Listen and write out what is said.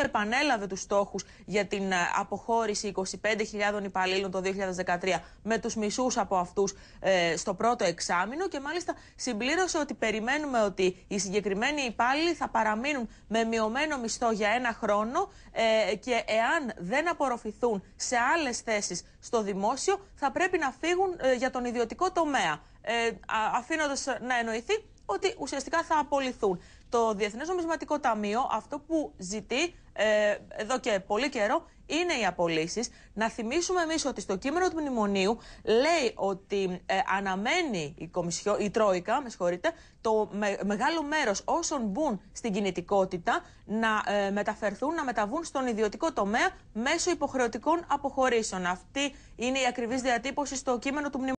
επανέλαβε τους στόχους για την ε, αποχώρηση 25.000 υπαλλήλων το 2013 με τους μισούς από αυτούς ε, στο πρώτο εξάμεινο και μάλιστα συμπλήρωσε ότι περιμένουμε ότι οι συγκεκριμένοι υπάλληλοι θα παραμείνουν με μειωμένο μισθό για ένα χρόνο ε, και εάν δεν απορροφηθούν σε άλλες θέσεις στο δημόσιο θα πρέπει να φύγουν για τον ιδιωτικό τομέα. Αφήνοντας να εννοηθεί ότι ουσιαστικά θα απολυθούν. Το Διεθνές Νομισματικό Ταμείο αυτό που ζητεί ε, εδώ και πολύ καιρό είναι οι απολύσεις. Να θυμίσουμε εμείς ότι στο κείμενο του μνημονίου λέει ότι ε, αναμένει η, Κομισιό, η Τρόικα, με το με, μεγάλο μέρος όσων μπουν στην κινητικότητα να ε, μεταφερθούν, να μεταβούν στον ιδιωτικό τομέα μέσω υποχρεωτικών αποχωρήσεων. Αυτή είναι η ακριβής διατύπωση στο κείμενο του μνημονίου.